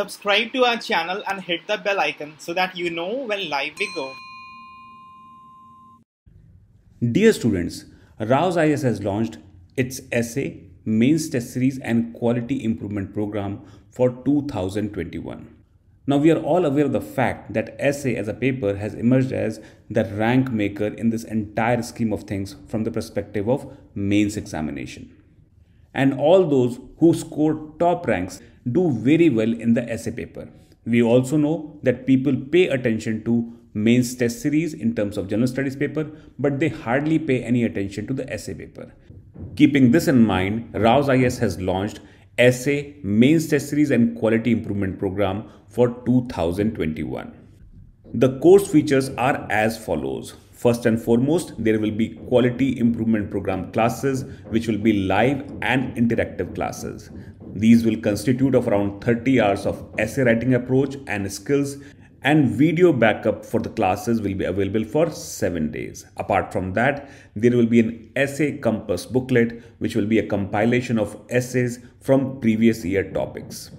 Subscribe to our channel and hit the bell icon so that you know when live we go. Dear students, Rau's IS has launched its essay, mains test series and quality improvement program for 2021. Now we are all aware of the fact that essay as a paper has emerged as the rank maker in this entire scheme of things from the perspective of mains examination. And all those who score top ranks do very well in the essay paper. We also know that people pay attention to mains test series in terms of general studies paper, but they hardly pay any attention to the essay paper. Keeping this in mind, Rao's IS has launched Essay, Mains Test Series and Quality Improvement Program for 2021. The course features are as follows. First and foremost, there will be quality improvement program classes, which will be live and interactive classes. These will constitute of around 30 hours of essay writing approach and skills and video backup for the classes will be available for 7 days. Apart from that, there will be an essay compass booklet which will be a compilation of essays from previous year topics.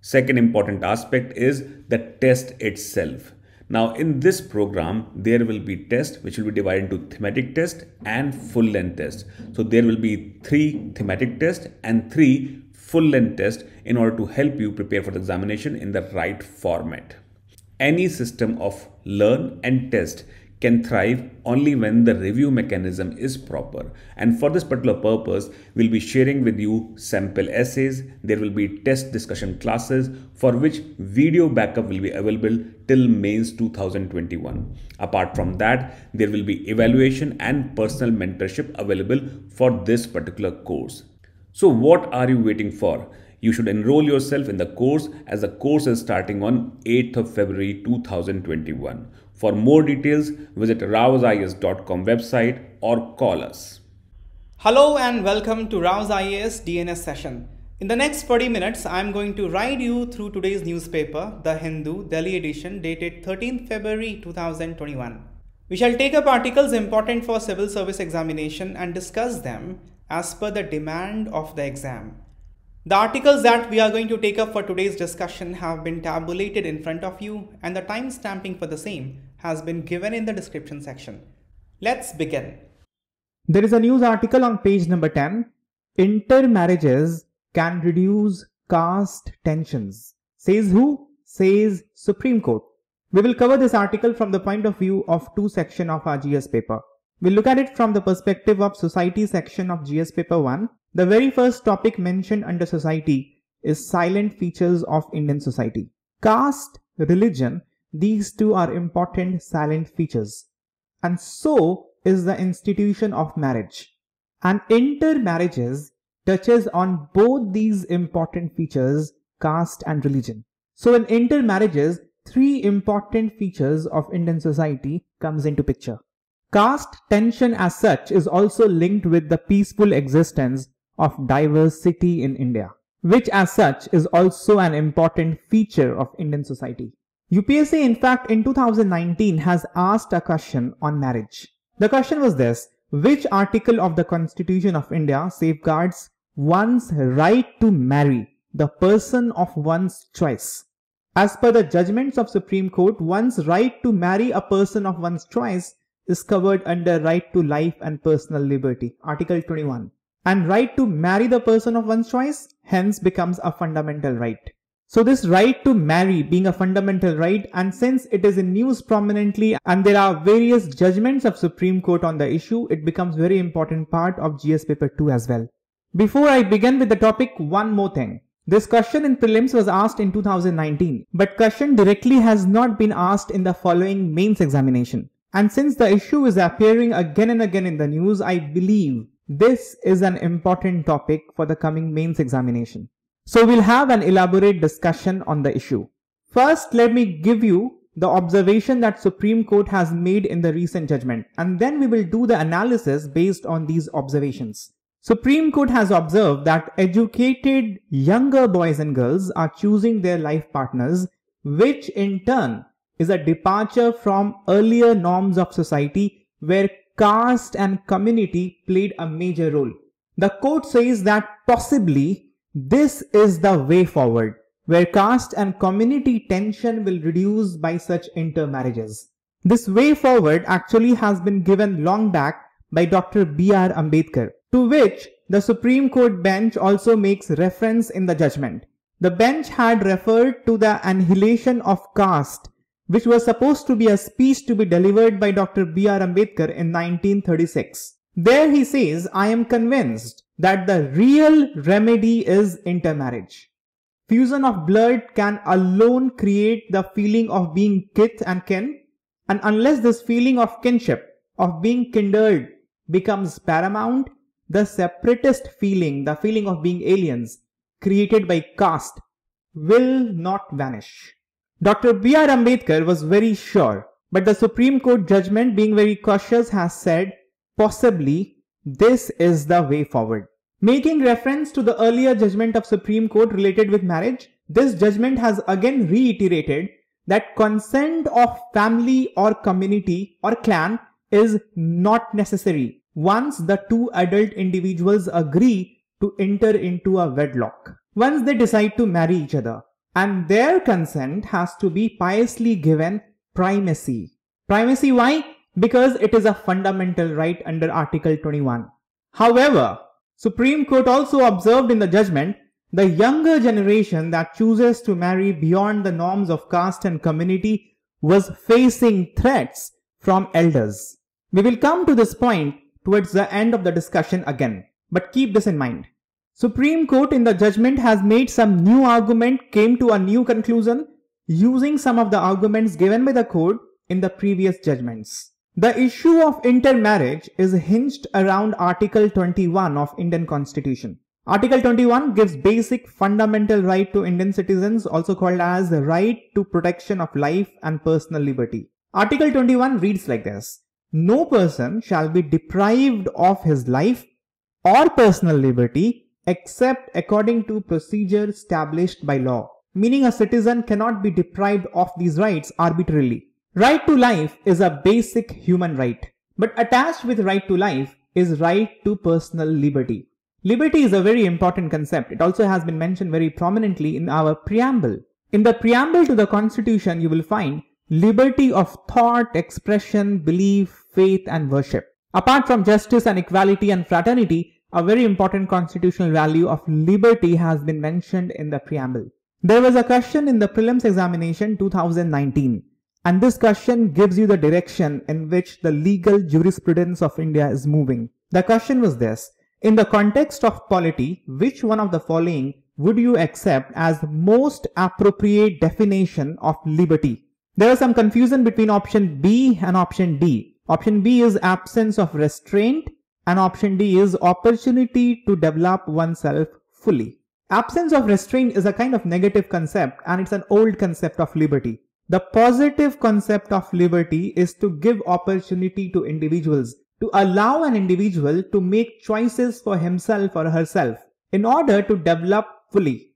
Second important aspect is the test itself. Now in this program, there will be tests which will be divided into thematic test and full length test. So there will be three thematic tests and three full length test in order to help you prepare for the examination in the right format. Any system of learn and test can thrive only when the review mechanism is proper. And for this particular purpose, we'll be sharing with you sample essays. There will be test discussion classes for which video backup will be available till May's 2021. Apart from that, there will be evaluation and personal mentorship available for this particular course. So what are you waiting for? You should enroll yourself in the course as the course is starting on 8th of February 2021. For more details, visit rawsis.com website or call us. Hello and welcome to Rouse IAS DNS session. In the next 30 minutes, I'm going to ride you through today's newspaper, The Hindu, Delhi edition, dated 13 February 2021. We shall take up articles important for civil service examination and discuss them as per the demand of the exam. The articles that we are going to take up for today's discussion have been tabulated in front of you and the time stamping for the same has been given in the description section. Let's begin. There is a news article on page number 10. Intermarriages can reduce caste tensions. Says who? Says Supreme Court. We will cover this article from the point of view of two section of our GS paper. We'll look at it from the perspective of society section of GS paper 1. The very first topic mentioned under society is silent features of Indian society. Caste, religion these two are important silent features. And so is the institution of marriage. And intermarriages touches on both these important features, caste and religion. So in intermarriages, three important features of Indian society comes into picture. Caste tension as such is also linked with the peaceful existence of diversity in India, which as such is also an important feature of Indian society. UPSC in fact in 2019 has asked a question on marriage. The question was this, which article of the Constitution of India safeguards one's right to marry the person of one's choice? As per the judgments of Supreme Court, one's right to marry a person of one's choice is covered under right to life and personal liberty, Article 21. And right to marry the person of one's choice hence becomes a fundamental right. So this right to marry being a fundamental right and since it is in news prominently and there are various judgments of Supreme Court on the issue, it becomes very important part of GS paper 2 as well. Before I begin with the topic, one more thing. This question in prelims was asked in 2019, but question directly has not been asked in the following mains examination. And since the issue is appearing again and again in the news, I believe this is an important topic for the coming mains examination. So we'll have an elaborate discussion on the issue. First, let me give you the observation that Supreme Court has made in the recent judgment, and then we will do the analysis based on these observations. Supreme Court has observed that educated younger boys and girls are choosing their life partners, which in turn is a departure from earlier norms of society where caste and community played a major role. The court says that possibly this is the way forward, where caste and community tension will reduce by such intermarriages. This way forward actually has been given long back by Dr. B.R. Ambedkar, to which the Supreme Court bench also makes reference in the judgment. The bench had referred to the annihilation of caste, which was supposed to be a speech to be delivered by Dr. B.R. Ambedkar in 1936. There he says, I am convinced that the real remedy is intermarriage. Fusion of blood can alone create the feeling of being kith and kin, and unless this feeling of kinship, of being kindred, becomes paramount, the separatist feeling, the feeling of being aliens, created by caste, will not vanish. Dr. B.R. Ambedkar was very sure, but the Supreme Court judgment, being very cautious, has said possibly this is the way forward. Making reference to the earlier judgment of Supreme Court related with marriage, this judgment has again reiterated that consent of family or community or clan is not necessary once the two adult individuals agree to enter into a wedlock, once they decide to marry each other. And their consent has to be piously given primacy. Primacy why? because it is a fundamental right under Article 21. However, Supreme Court also observed in the judgment the younger generation that chooses to marry beyond the norms of caste and community was facing threats from elders. We will come to this point towards the end of the discussion again, but keep this in mind. Supreme Court in the judgment has made some new argument came to a new conclusion using some of the arguments given by the court in the previous judgments. The issue of intermarriage is hinged around Article 21 of Indian Constitution. Article 21 gives basic fundamental right to Indian citizens also called as the right to protection of life and personal liberty. Article 21 reads like this. No person shall be deprived of his life or personal liberty except according to procedure established by law. Meaning a citizen cannot be deprived of these rights arbitrarily. Right to life is a basic human right, but attached with right to life is right to personal liberty. Liberty is a very important concept. It also has been mentioned very prominently in our preamble. In the preamble to the constitution, you will find liberty of thought, expression, belief, faith and worship. Apart from justice and equality and fraternity, a very important constitutional value of liberty has been mentioned in the preamble. There was a question in the prelims examination 2019. And this question gives you the direction in which the legal jurisprudence of India is moving. The question was this, in the context of polity, which one of the following would you accept as most appropriate definition of liberty? There is some confusion between option B and option D. Option B is absence of restraint and option D is opportunity to develop oneself fully. Absence of restraint is a kind of negative concept and it's an old concept of liberty. The positive concept of liberty is to give opportunity to individuals, to allow an individual to make choices for himself or herself in order to develop fully.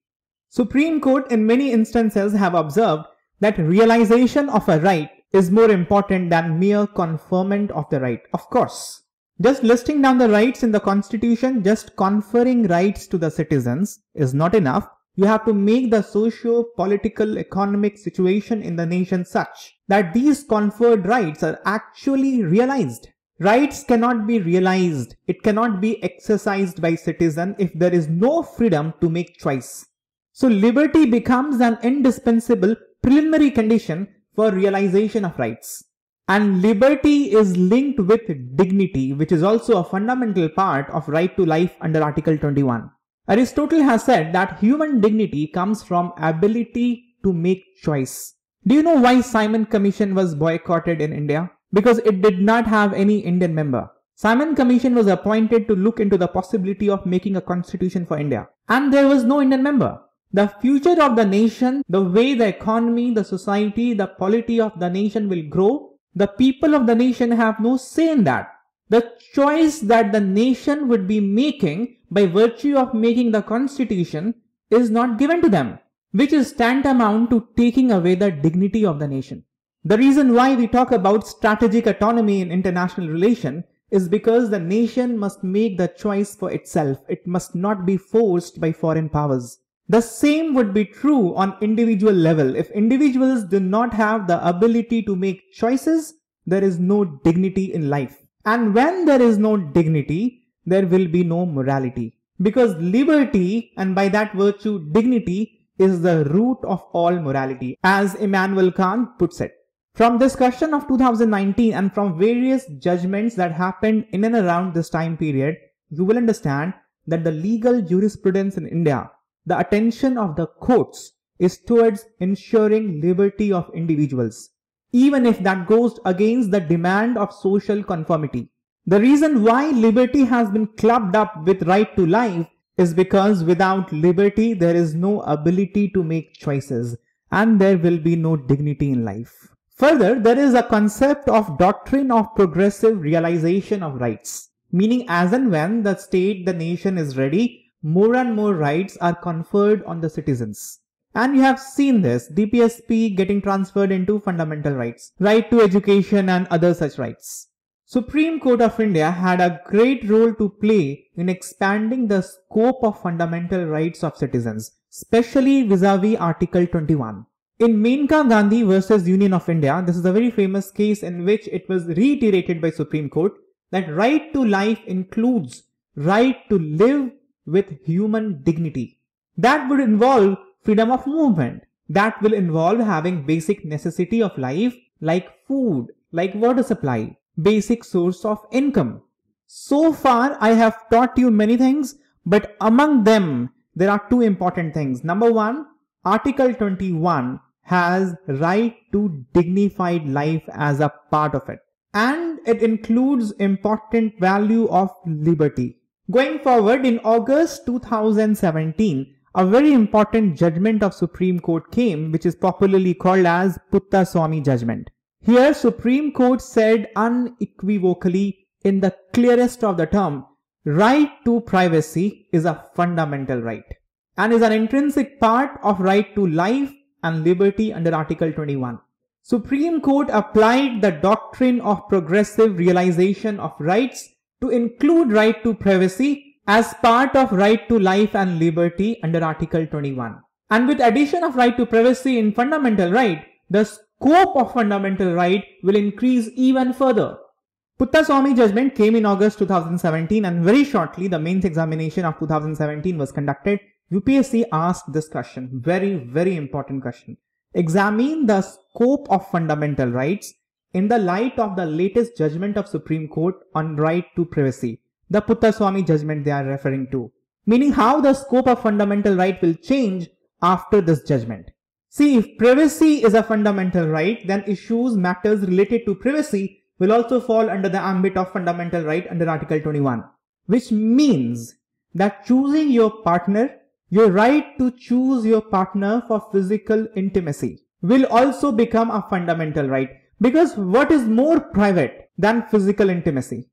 Supreme Court in many instances have observed that realization of a right is more important than mere conferment of the right. Of course, just listing down the rights in the constitution, just conferring rights to the citizens is not enough. You have to make the socio-political economic situation in the nation such that these conferred rights are actually realized. Rights cannot be realized. It cannot be exercised by citizen if there is no freedom to make choice. So liberty becomes an indispensable preliminary condition for realization of rights. And liberty is linked with dignity, which is also a fundamental part of right to life under Article 21. Aristotle has said that human dignity comes from ability to make choice. Do you know why Simon Commission was boycotted in India? Because it did not have any Indian member. Simon Commission was appointed to look into the possibility of making a constitution for India. And there was no Indian member. The future of the nation, the way the economy, the society, the polity of the nation will grow, the people of the nation have no say in that the choice that the nation would be making by virtue of making the constitution is not given to them, which is tantamount to taking away the dignity of the nation. The reason why we talk about strategic autonomy in international relation is because the nation must make the choice for itself. It must not be forced by foreign powers. The same would be true on individual level. If individuals do not have the ability to make choices, there is no dignity in life. And when there is no dignity, there will be no morality. Because liberty, and by that virtue, dignity, is the root of all morality, as Immanuel Kant puts it. From discussion of 2019 and from various judgments that happened in and around this time period, you will understand that the legal jurisprudence in India, the attention of the courts is towards ensuring liberty of individuals even if that goes against the demand of social conformity. The reason why liberty has been clubbed up with right to life is because without liberty, there is no ability to make choices and there will be no dignity in life. Further, there is a concept of doctrine of progressive realization of rights, meaning as and when the state, the nation is ready, more and more rights are conferred on the citizens. And we have seen this DPSP getting transferred into fundamental rights, right to education and other such rights. Supreme Court of India had a great role to play in expanding the scope of fundamental rights of citizens, especially vis-a-vis -vis Article 21. In Menka Gandhi versus Union of India, this is a very famous case in which it was reiterated by Supreme Court that right to life includes right to live with human dignity. That would involve freedom of movement. That will involve having basic necessity of life like food, like water supply, basic source of income. So far, I have taught you many things, but among them, there are two important things. Number one, Article 21 has right to dignified life as a part of it. And it includes important value of liberty. Going forward, in August 2017, a very important judgment of Supreme Court came, which is popularly called as Swami judgment. Here, Supreme Court said unequivocally in the clearest of the term, right to privacy is a fundamental right and is an intrinsic part of right to life and liberty under Article 21. Supreme Court applied the doctrine of progressive realization of rights to include right to privacy as part of right to life and liberty under Article 21. And with addition of right to privacy in fundamental right, the scope of fundamental right will increase even further. Puttaswamy judgment came in August 2017 and very shortly the mains examination of 2017 was conducted. UPSC asked this question, very, very important question. Examine the scope of fundamental rights in the light of the latest judgment of Supreme Court on right to privacy the Puttaswamy judgment they are referring to, meaning how the scope of fundamental right will change after this judgment. See, if privacy is a fundamental right, then issues, matters related to privacy will also fall under the ambit of fundamental right under Article 21, which means that choosing your partner, your right to choose your partner for physical intimacy will also become a fundamental right because what is more private than physical intimacy?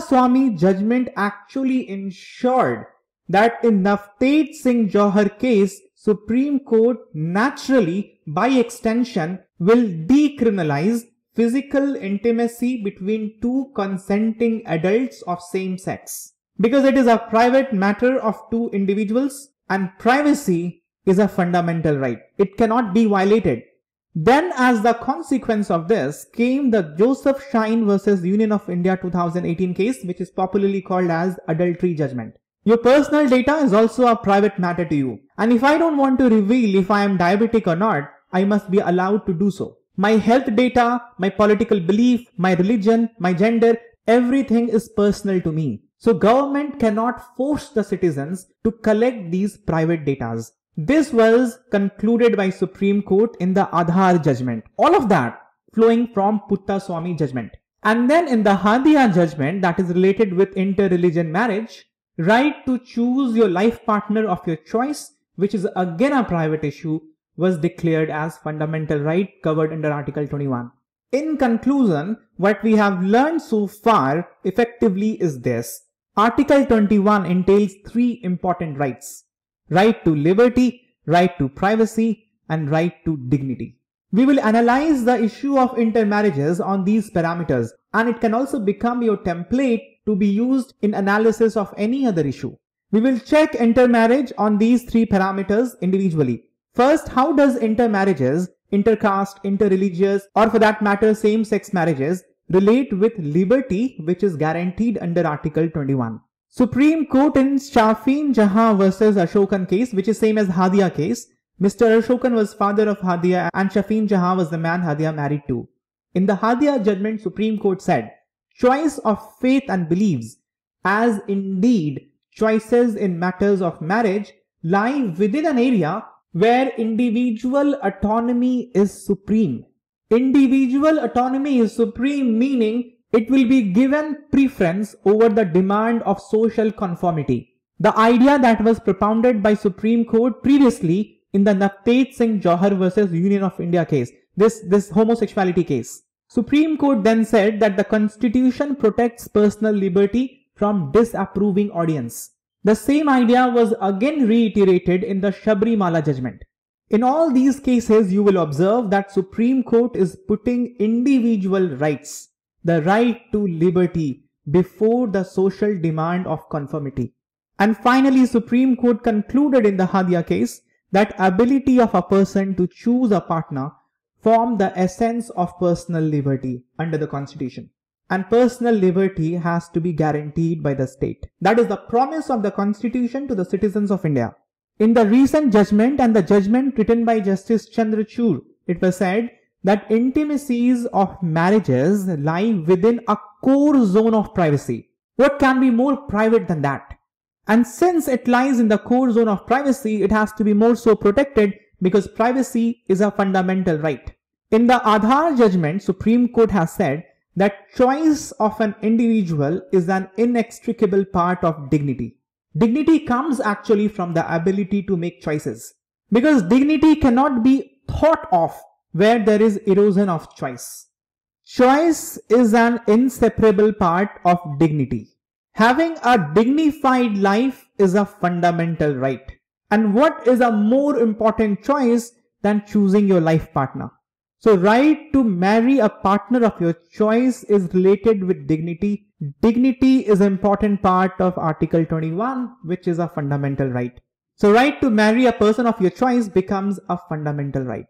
Swami judgment actually ensured that in Navtej Singh Johar case, Supreme Court naturally, by extension, will decriminalize physical intimacy between two consenting adults of same sex. Because it is a private matter of two individuals and privacy is a fundamental right. It cannot be violated. Then as the consequence of this came the Joseph Shine versus Union of India 2018 case which is popularly called as adultery judgment. Your personal data is also a private matter to you and if I don't want to reveal if I am diabetic or not, I must be allowed to do so. My health data, my political belief, my religion, my gender, everything is personal to me. So government cannot force the citizens to collect these private datas. This was concluded by Supreme Court in the Aadhaar judgment. All of that flowing from Putta Swami judgment. And then in the Hadiya judgment that is related with inter-religion marriage, right to choose your life partner of your choice, which is again a private issue, was declared as fundamental right covered under Article 21. In conclusion, what we have learned so far effectively is this. Article 21 entails three important rights right to liberty, right to privacy, and right to dignity. We will analyze the issue of intermarriages on these parameters and it can also become your template to be used in analysis of any other issue. We will check intermarriage on these three parameters individually. First, how does intermarriages, intercaste, interreligious or for that matter same-sex marriages relate with liberty which is guaranteed under Article 21? Supreme Court in Shafin Jahan versus Ashokan case, which is same as Hadia case, Mr. Ashokan was father of Hadia and Shafin Jahan was the man Hadia married to. In the Hadia judgment, Supreme Court said, choice of faith and beliefs, as indeed choices in matters of marriage lie within an area where individual autonomy is supreme. Individual autonomy is supreme meaning it will be given preference over the demand of social conformity. The idea that was propounded by Supreme Court previously in the Navtej Singh Johar versus Union of India case, this, this homosexuality case. Supreme Court then said that the constitution protects personal liberty from disapproving audience. The same idea was again reiterated in the Shabri Mala judgment. In all these cases, you will observe that Supreme Court is putting individual rights, the right to liberty before the social demand of conformity. And finally, Supreme Court concluded in the Hadia case that ability of a person to choose a partner form the essence of personal liberty under the constitution and personal liberty has to be guaranteed by the state. That is the promise of the constitution to the citizens of India. In the recent judgment and the judgment written by Justice Chandrachur, it was said that intimacies of marriages lie within a core zone of privacy. What can be more private than that? And since it lies in the core zone of privacy, it has to be more so protected because privacy is a fundamental right. In the Aadhaar judgment, Supreme Court has said that choice of an individual is an inextricable part of dignity. Dignity comes actually from the ability to make choices because dignity cannot be thought of where there is erosion of choice. Choice is an inseparable part of dignity. Having a dignified life is a fundamental right. And what is a more important choice than choosing your life partner? So right to marry a partner of your choice is related with dignity. Dignity is an important part of Article 21, which is a fundamental right. So right to marry a person of your choice becomes a fundamental right.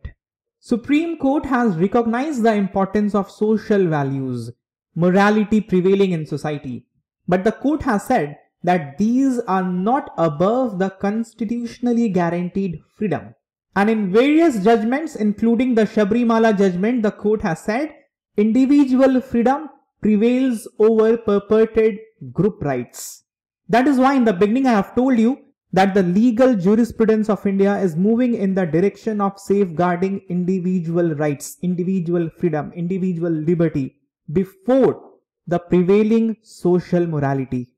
Supreme Court has recognized the importance of social values, morality prevailing in society. But the court has said that these are not above the constitutionally guaranteed freedom. And in various judgments, including the Shabrimala judgment, the court has said individual freedom prevails over purported group rights. That is why in the beginning I have told you that the legal jurisprudence of India is moving in the direction of safeguarding individual rights, individual freedom, individual liberty before the prevailing social morality.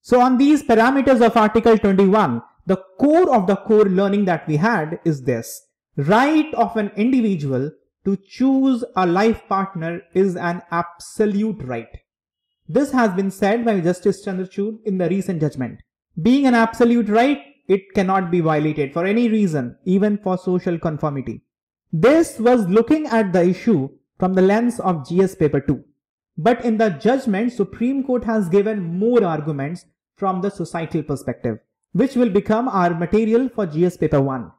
So on these parameters of Article 21, the core of the core learning that we had is this. Right of an individual to choose a life partner is an absolute right. This has been said by Justice Chandrachud in the recent judgment. Being an absolute right, it cannot be violated for any reason, even for social conformity. This was looking at the issue from the lens of GS paper 2. But in the judgment, Supreme Court has given more arguments from the societal perspective, which will become our material for GS paper 1.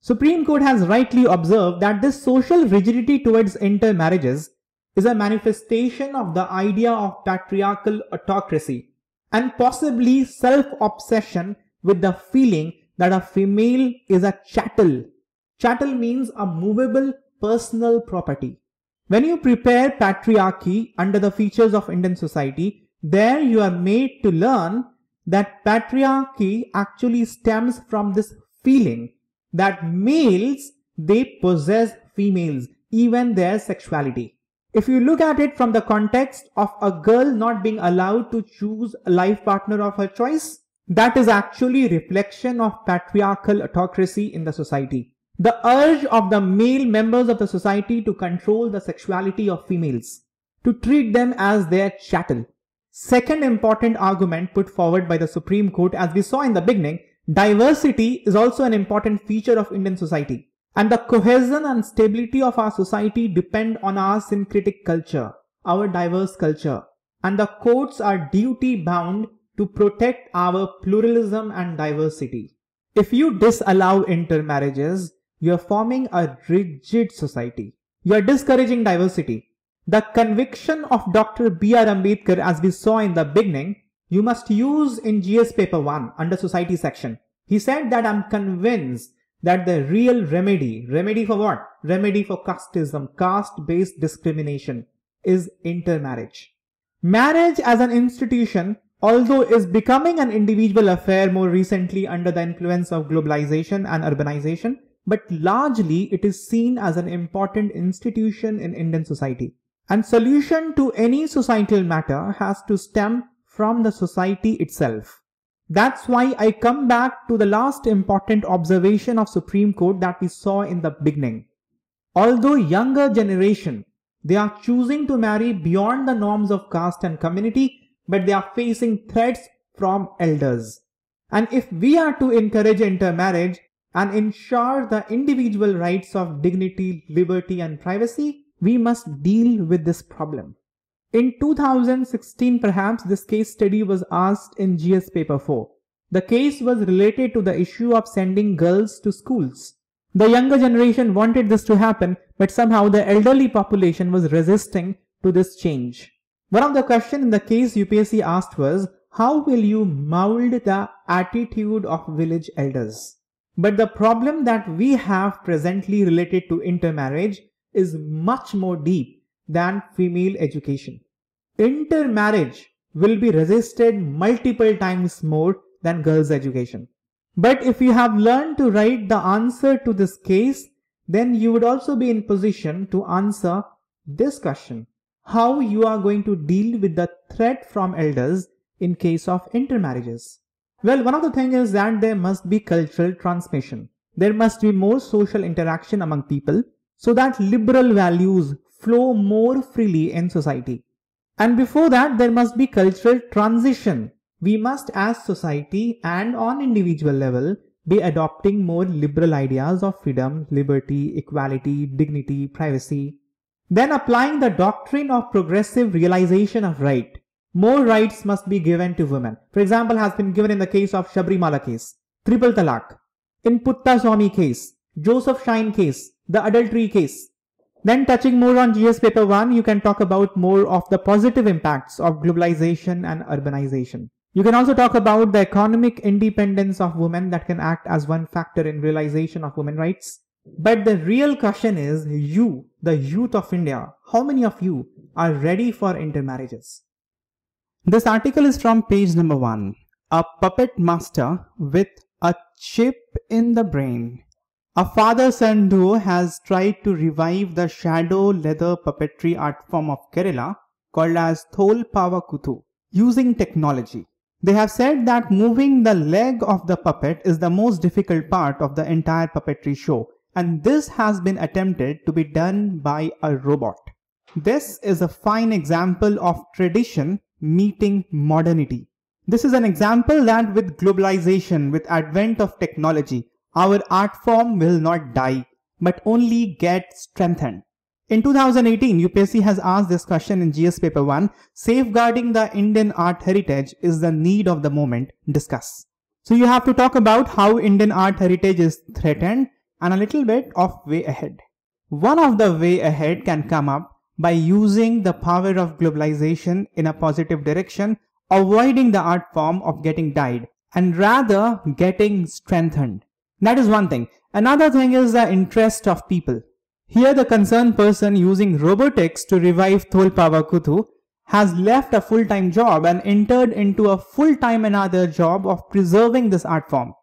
Supreme Court has rightly observed that this social rigidity towards intermarriages is a manifestation of the idea of patriarchal autocracy and possibly self-obsession with the feeling that a female is a chattel. Chattel means a movable personal property. When you prepare patriarchy under the features of Indian society, there you are made to learn that patriarchy actually stems from this feeling that males, they possess females, even their sexuality. If you look at it from the context of a girl not being allowed to choose a life partner of her choice, that is actually reflection of patriarchal autocracy in the society. The urge of the male members of the society to control the sexuality of females, to treat them as their chattel. Second important argument put forward by the Supreme Court as we saw in the beginning, diversity is also an important feature of Indian society. And the cohesion and stability of our society depend on our syncretic culture, our diverse culture. And the courts are duty bound to protect our pluralism and diversity. If you disallow intermarriages, you are forming a rigid society. You are discouraging diversity. The conviction of Dr. B.R. Ambedkar, as we saw in the beginning, you must use in GS paper 1 under society section. He said that I'm convinced that the real remedy, remedy for what? Remedy for casteism, caste-based discrimination is intermarriage. Marriage as an institution, although is becoming an individual affair more recently under the influence of globalization and urbanization, but largely it is seen as an important institution in Indian society. And solution to any societal matter has to stem from the society itself. That's why I come back to the last important observation of Supreme Court that we saw in the beginning. Although younger generation, they are choosing to marry beyond the norms of caste and community, but they are facing threats from elders. And if we are to encourage intermarriage and ensure the individual rights of dignity, liberty and privacy, we must deal with this problem. In 2016, perhaps, this case study was asked in GS paper 4. The case was related to the issue of sending girls to schools. The younger generation wanted this to happen, but somehow the elderly population was resisting to this change. One of the questions in the case UPSC asked was, how will you mold the attitude of village elders? But the problem that we have presently related to intermarriage is much more deep than female education intermarriage will be resisted multiple times more than girls' education. But if you have learned to write the answer to this case, then you would also be in position to answer this question. How you are going to deal with the threat from elders in case of intermarriages? Well, one of the things is that there must be cultural transmission. There must be more social interaction among people so that liberal values flow more freely in society. And before that, there must be cultural transition. We must as society and on individual level be adopting more liberal ideas of freedom, liberty, equality, dignity, privacy. Then applying the doctrine of progressive realization of right. More rights must be given to women. For example, has been given in the case of Shabrimala case, triple talak, in Putta Swami case, Joseph Shine case, the adultery case, then touching more on GS paper 1, you can talk about more of the positive impacts of globalization and urbanization. You can also talk about the economic independence of women that can act as one factor in realization of women rights. But the real question is you, the youth of India, how many of you are ready for intermarriages? This article is from page number 1. A puppet master with a chip in the brain a father-son duo has tried to revive the shadow leather puppetry art form of Kerala called as Thol Pavakuthu using technology. They have said that moving the leg of the puppet is the most difficult part of the entire puppetry show and this has been attempted to be done by a robot. This is a fine example of tradition meeting modernity. This is an example that with globalization, with advent of technology, our art form will not die, but only get strengthened. In 2018, UPSC has asked this question in GS paper 1, safeguarding the Indian art heritage is the need of the moment, discuss. So you have to talk about how Indian art heritage is threatened and a little bit of way ahead. One of the way ahead can come up by using the power of globalization in a positive direction, avoiding the art form of getting died and rather getting strengthened. That is one thing. Another thing is the interest of people. Here the concerned person using robotics to revive Tholpava has left a full-time job and entered into a full-time another job of preserving this art form.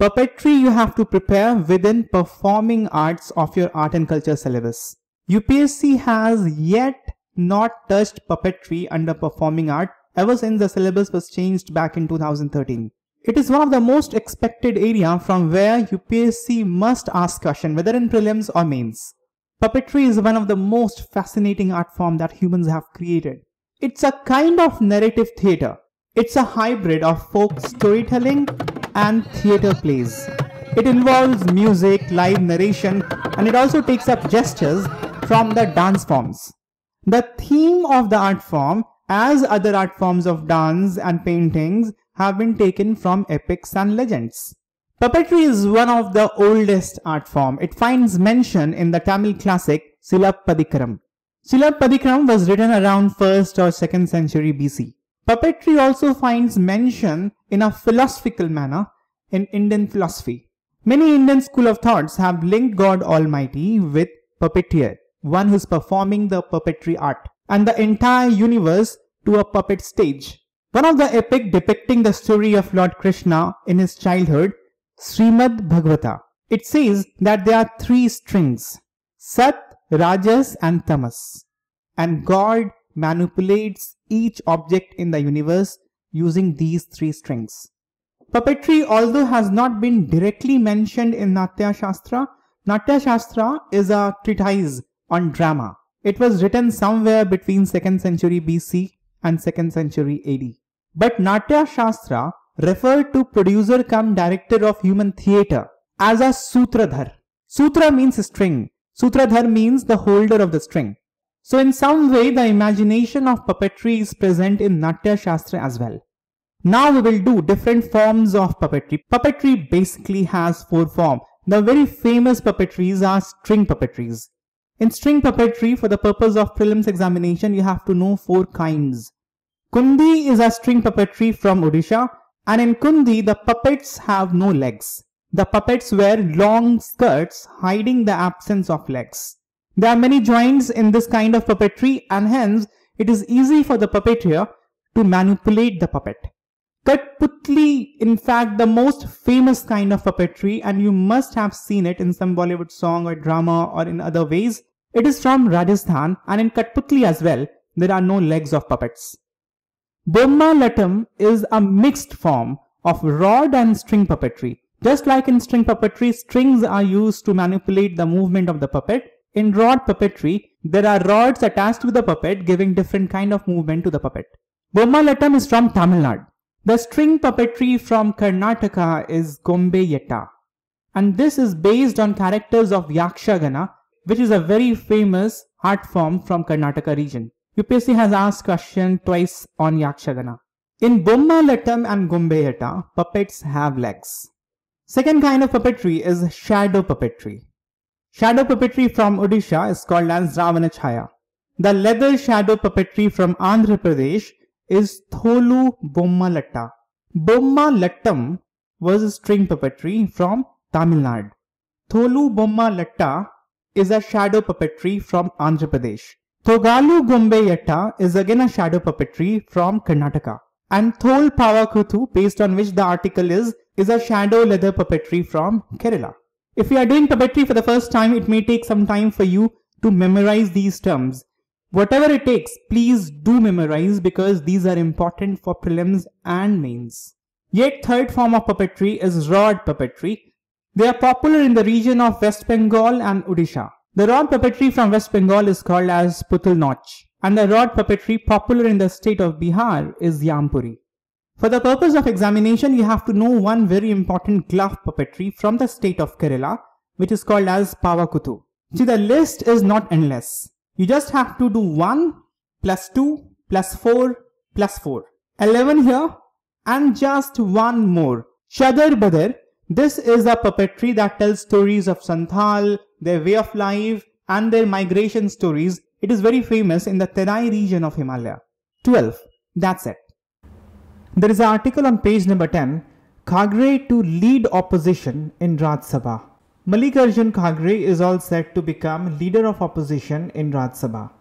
Puppetry you have to prepare within performing arts of your art and culture syllabus. UPSC has yet not touched puppetry under performing art ever since the syllabus was changed back in 2013. It is one of the most expected area from where UPSC must ask question whether in prelims or mains. Puppetry is one of the most fascinating art form that humans have created. It's a kind of narrative theatre. It's a hybrid of folk storytelling and theatre plays. It involves music, live narration, and it also takes up gestures from the dance forms. The theme of the art form, as other art forms of dance and paintings, have been taken from epics and legends. Puppetry is one of the oldest art form. It finds mention in the Tamil classic Silappadikaram. Silappadikaram was written around 1st or 2nd century BC. Puppetry also finds mention in a philosophical manner in Indian philosophy. Many Indian school of thoughts have linked God Almighty with puppeteer, one who's performing the puppetry art, and the entire universe to a puppet stage. One of the epic depicting the story of Lord Krishna in his childhood, Srimad Bhagavata. It says that there are three strings, Sat, Rajas and Tamas. And God manipulates each object in the universe using these three strings. Puppetry, although has not been directly mentioned in Natya Shastra, Natya Shastra is a treatise on drama. It was written somewhere between 2nd century BC and 2nd century AD. But Natya Shastra referred to producer come director of human theatre as a Sutradhar. Sutra means string. Sutradhar means the holder of the string. So in some way the imagination of puppetry is present in Natya Shastra as well. Now we will do different forms of puppetry. Puppetry basically has four forms. The very famous puppetries are string puppetries. In string puppetry, for the purpose of prelims examination, you have to know four kinds. Kundi is a string puppetry from Odisha and in Kundi, the puppets have no legs. The puppets wear long skirts hiding the absence of legs. There are many joints in this kind of puppetry and hence it is easy for the puppeteer to manipulate the puppet. Katputli, in fact, the most famous kind of puppetry and you must have seen it in some Bollywood song or drama or in other ways it is from Rajasthan and in Katputli as well, there are no legs of puppets. Bomma Latam is a mixed form of rod and string puppetry. Just like in string puppetry, strings are used to manipulate the movement of the puppet. In rod puppetry, there are rods attached to the puppet giving different kind of movement to the puppet. Bomma Latam is from Tamil Nadu. The string puppetry from Karnataka is Gombe Yetta. And this is based on characters of Yakshagana which is a very famous art form from Karnataka region. UPSC has asked question twice on Yakshagana. In Bomma Latam and Gumbeyata, puppets have legs. Second kind of puppetry is shadow puppetry. Shadow puppetry from Odisha is called as Ravanachaya. The leather shadow puppetry from Andhra Pradesh is Tholu Bomma Latta. Bomma Lattam was string puppetry from Tamil Nadu. Tholu Bomma Latta is a shadow puppetry from Andhra Pradesh. Togalu Gombe Yatta is again a shadow puppetry from Karnataka. And Thol Pavakutu, based on which the article is, is a shadow leather puppetry from Kerala. If you are doing puppetry for the first time, it may take some time for you to memorize these terms. Whatever it takes, please do memorize because these are important for prelims and mains. Yet third form of puppetry is rod puppetry they are popular in the region of West Bengal and Odisha. The rod puppetry from West Bengal is called as Putul and the rod puppetry popular in the state of Bihar is Yampuri. For the purpose of examination, you have to know one very important glove puppetry from the state of Kerala, which is called as Pavakutu. See, the list is not endless. You just have to do 1 plus 2 plus 4 plus 4. 11 here and just one more. Chadar Badar this is a puppetry that tells stories of Santhal, their way of life, and their migration stories. It is very famous in the Terai region of Himalaya. 12. That's it. There is an article on page number 10, Khagre to lead opposition in Raj Sabha. Malikarjun Khagre is all set to become leader of opposition in Raj Sabha.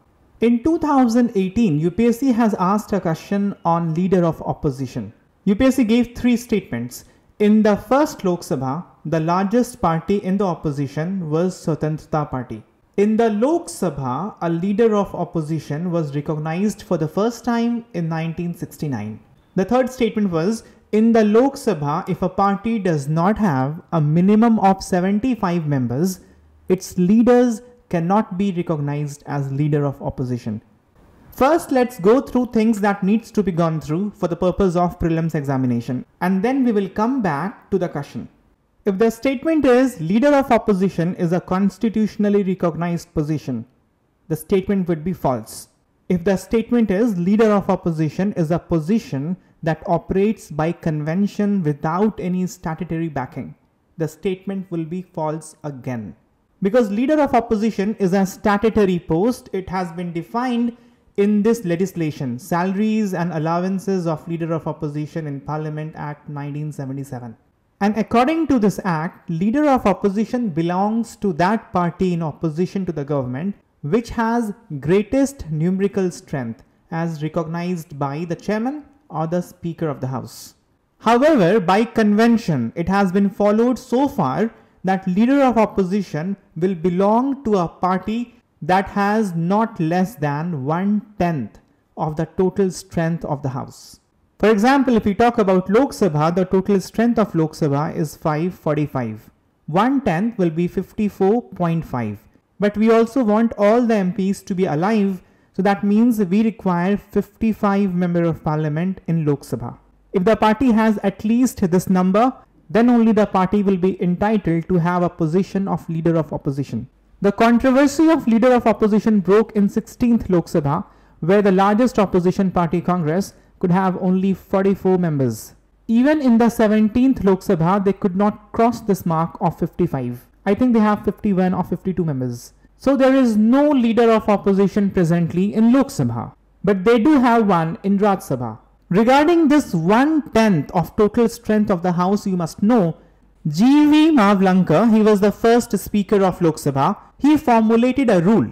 In 2018, UPSC has asked a question on leader of opposition. UPSC gave three statements. In the first Lok Sabha, the largest party in the opposition was Swatantrata Party. In the Lok Sabha, a leader of opposition was recognized for the first time in 1969. The third statement was in the Lok Sabha, if a party does not have a minimum of 75 members, its leaders cannot be recognized as leader of opposition. First, let's go through things that needs to be gone through for the purpose of prelims examination and then we will come back to the question. If the statement is leader of opposition is a constitutionally recognized position, the statement would be false. If the statement is leader of opposition is a position that operates by convention without any statutory backing, the statement will be false again. Because leader of opposition is a statutory post, it has been defined in this legislation, Salaries and Allowances of Leader of Opposition in Parliament Act 1977. And according to this act, leader of opposition belongs to that party in opposition to the government which has greatest numerical strength as recognized by the chairman or the speaker of the house. However, by convention, it has been followed so far that leader of opposition will belong to a party that has not less than one tenth of the total strength of the House. For example, if we talk about Lok Sabha, the total strength of Lok Sabha is 545. One tenth will be 54.5. But we also want all the MPs to be alive, so that means we require 55 Member of Parliament in Lok Sabha. If the party has at least this number, then only the party will be entitled to have a position of leader of opposition. The controversy of leader of opposition broke in 16th Lok Sabha, where the largest opposition party Congress could have only 44 members. Even in the 17th Lok Sabha, they could not cross this mark of 55. I think they have 51 or 52 members. So there is no leader of opposition presently in Lok Sabha, but they do have one in Raj Sabha. Regarding this one tenth of total strength of the House, you must know G.V. Mavlankar, he was the first speaker of Lok Sabha, he formulated a rule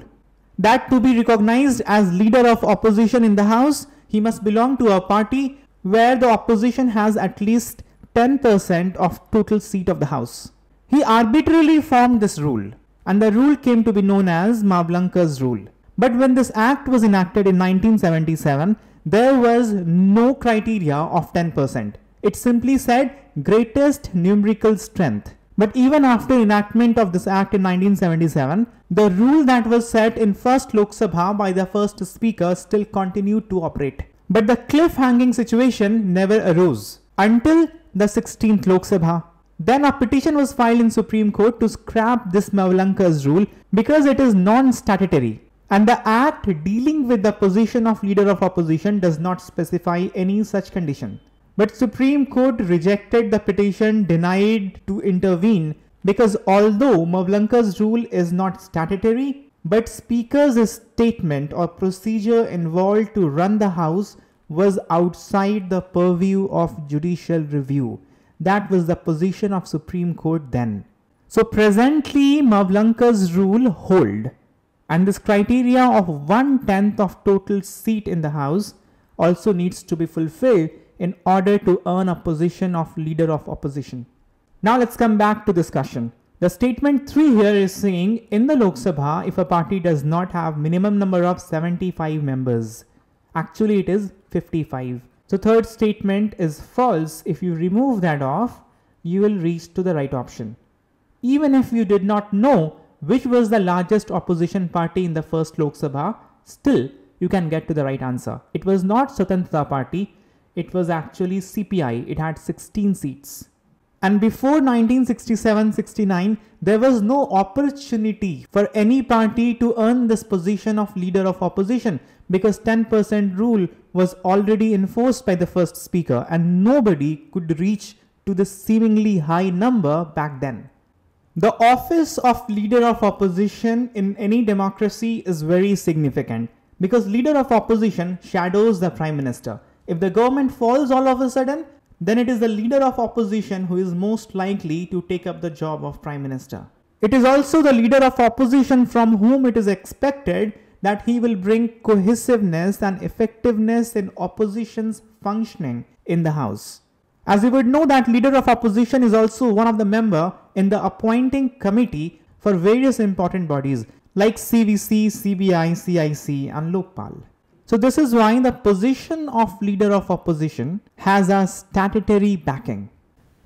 that to be recognized as leader of opposition in the house, he must belong to a party where the opposition has at least 10% of total seat of the house. He arbitrarily formed this rule and the rule came to be known as Mavlankar's rule. But when this act was enacted in 1977, there was no criteria of 10%. It simply said greatest numerical strength. But even after enactment of this act in 1977, the rule that was set in first Lok Sabha by the first speaker still continued to operate. But the cliff-hanging situation never arose until the 16th Lok Sabha. Then a petition was filed in Supreme Court to scrap this Mavlankar's rule because it is non-statutory and the act dealing with the position of leader of opposition does not specify any such condition. But Supreme Court rejected the petition denied to intervene because although Mavlanka's rule is not statutory, but Speaker's statement or procedure involved to run the House was outside the purview of judicial review. That was the position of Supreme Court then. So presently Mavlanka's rule hold and this criteria of one-tenth of total seat in the House also needs to be fulfilled in order to earn a position of leader of opposition. Now let's come back to discussion. The statement 3 here is saying in the Lok Sabha, if a party does not have minimum number of 75 members, actually it is 55. So third statement is false. If you remove that off, you will reach to the right option. Even if you did not know which was the largest opposition party in the first Lok Sabha, still you can get to the right answer. It was not Swatantrata Party, it was actually CPI. It had 16 seats. And before 1967-69, there was no opportunity for any party to earn this position of leader of opposition because 10% rule was already enforced by the first speaker and nobody could reach to the seemingly high number back then. The office of leader of opposition in any democracy is very significant because leader of opposition shadows the prime minister if the government falls all of a sudden, then it is the leader of opposition who is most likely to take up the job of prime minister. It is also the leader of opposition from whom it is expected that he will bring cohesiveness and effectiveness in opposition's functioning in the house. As you would know that leader of opposition is also one of the member in the appointing committee for various important bodies like CVC, CBI, CIC and Lokpal. So this is why the position of leader of opposition has a statutory backing.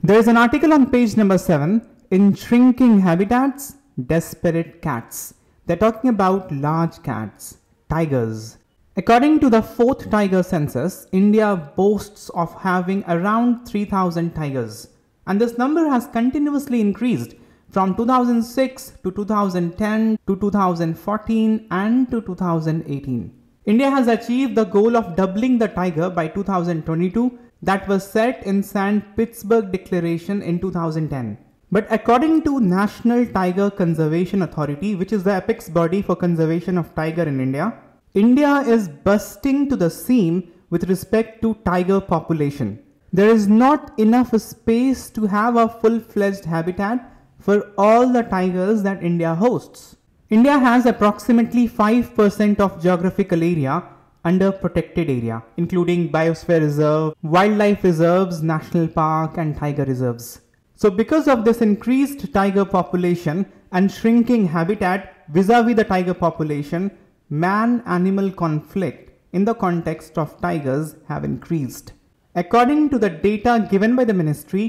There is an article on page number 7 in Shrinking Habitats, Desperate Cats. They're talking about large cats, tigers. According to the fourth tiger census, India boasts of having around 3000 tigers. And this number has continuously increased from 2006 to 2010 to 2014 and to 2018. India has achieved the goal of doubling the tiger by 2022 that was set in San Pittsburgh Declaration in 2010. But according to National Tiger Conservation Authority, which is the apex body for conservation of tiger in India, India is busting to the seam with respect to tiger population. There is not enough space to have a full-fledged habitat for all the tigers that India hosts. India has approximately 5% of geographical area under protected area, including biosphere reserve, wildlife reserves, national park and tiger reserves. So because of this increased tiger population and shrinking habitat vis-a-vis -vis the tiger population, man-animal conflict in the context of tigers have increased. According to the data given by the ministry,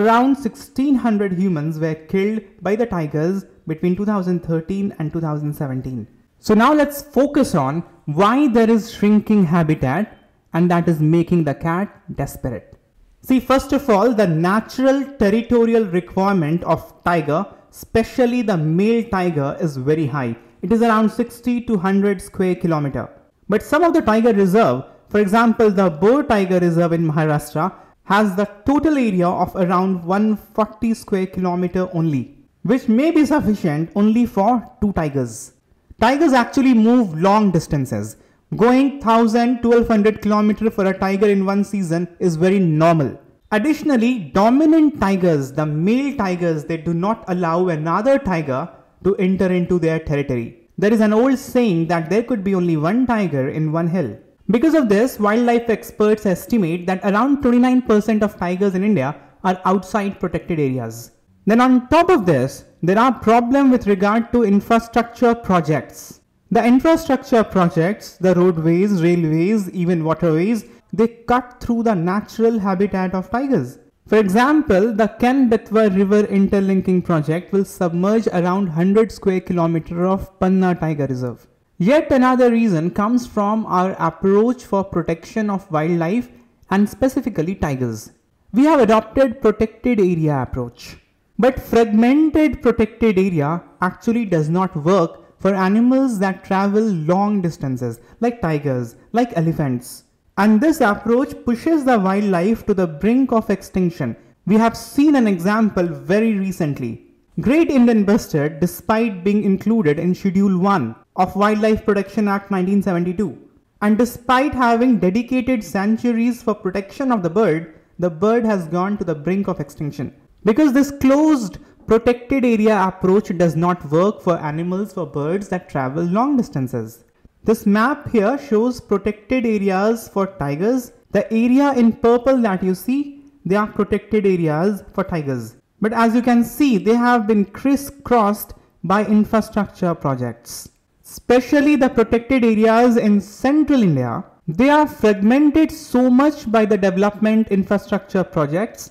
around 1600 humans were killed by the tigers between 2013 and 2017. So now let's focus on why there is shrinking habitat and that is making the cat desperate. See, first of all, the natural territorial requirement of tiger, especially the male tiger is very high. It is around 60 to 100 square kilometer. But some of the tiger reserve, for example, the Boer Tiger Reserve in Maharashtra has the total area of around 140 square kilometer only which may be sufficient only for two tigers. Tigers actually move long distances. Going 1000 1200 km for a tiger in one season is very normal. Additionally, dominant tigers, the male tigers, they do not allow another tiger to enter into their territory. There is an old saying that there could be only one tiger in one hill. Because of this, wildlife experts estimate that around 29% of tigers in India are outside protected areas. Then on top of this, there are problems with regard to infrastructure projects. The infrastructure projects, the roadways, railways, even waterways, they cut through the natural habitat of tigers. For example, the Ken Betwa River Interlinking Project will submerge around 100 square kilometer of Panna Tiger Reserve. Yet another reason comes from our approach for protection of wildlife and specifically tigers. We have adopted protected area approach. But fragmented protected area actually does not work for animals that travel long distances like tigers, like elephants. And this approach pushes the wildlife to the brink of extinction. We have seen an example very recently. Great Indian bustard despite being included in Schedule 1 of Wildlife Protection Act 1972. And despite having dedicated sanctuaries for protection of the bird, the bird has gone to the brink of extinction. Because this closed protected area approach does not work for animals or birds that travel long distances. This map here shows protected areas for tigers. The area in purple that you see, they are protected areas for tigers. But as you can see, they have been crisscrossed by infrastructure projects. Especially the protected areas in central India, they are fragmented so much by the development infrastructure projects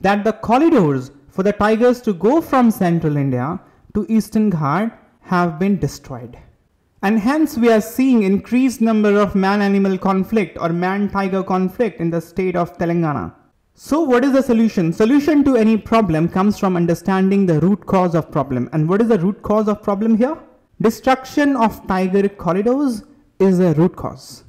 that the corridors for the tigers to go from central India to Eastern Ghat have been destroyed. And hence we are seeing increased number of man-animal conflict or man-tiger conflict in the state of Telangana. So what is the solution? Solution to any problem comes from understanding the root cause of problem. And what is the root cause of problem here? Destruction of tiger corridors is a root cause.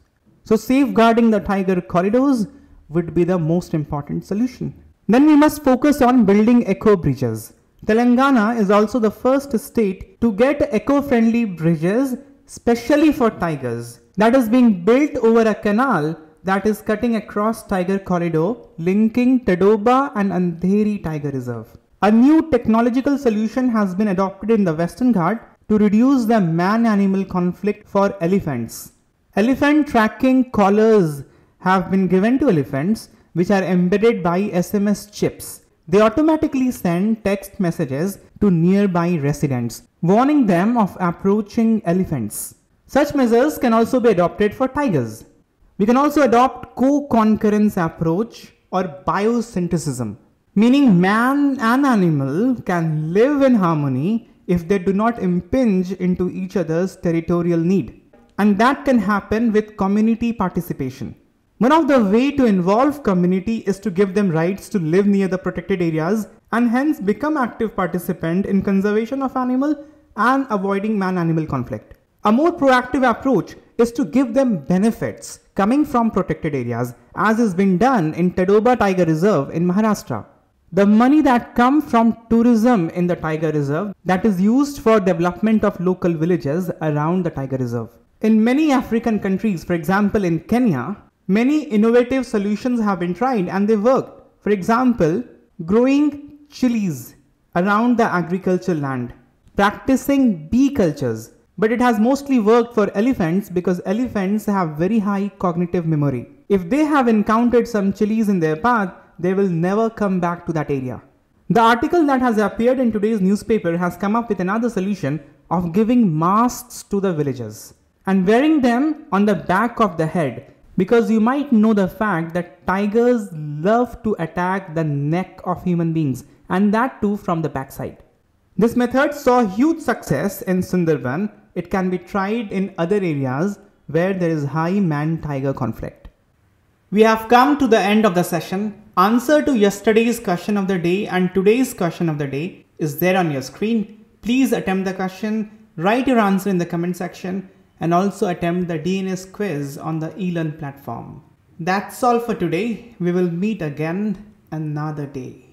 So safeguarding the tiger corridors would be the most important solution. Then we must focus on building eco bridges. Telangana is also the first state to get eco-friendly bridges specially for tigers that is being built over a canal that is cutting across tiger corridor linking Tadoba and Andheri tiger reserve. A new technological solution has been adopted in the Western Ghat to reduce the man-animal conflict for elephants. Elephant tracking collars have been given to elephants which are embedded by SMS chips. They automatically send text messages to nearby residents, warning them of approaching elephants. Such measures can also be adopted for tigers. We can also adopt co-concurrence approach or biosynthesis, meaning man and animal can live in harmony if they do not impinge into each other's territorial need. And that can happen with community participation. One of the way to involve community is to give them rights to live near the protected areas and hence become active participant in conservation of animal and avoiding man-animal conflict. A more proactive approach is to give them benefits coming from protected areas as is been done in Tadoba Tiger Reserve in Maharashtra. The money that comes from tourism in the Tiger Reserve that is used for development of local villages around the Tiger Reserve. In many African countries, for example in Kenya, Many innovative solutions have been tried and they worked. For example, growing chilies around the agricultural land, practicing bee cultures, but it has mostly worked for elephants because elephants have very high cognitive memory. If they have encountered some chilies in their path, they will never come back to that area. The article that has appeared in today's newspaper has come up with another solution of giving masks to the villagers and wearing them on the back of the head because you might know the fact that tigers love to attack the neck of human beings and that too from the backside. This method saw huge success in Sundarban. It can be tried in other areas where there is high man-tiger conflict. We have come to the end of the session. Answer to yesterday's question of the day and today's question of the day is there on your screen. Please attempt the question, write your answer in the comment section and also attempt the DNS quiz on the eLearn platform. That's all for today. We will meet again another day.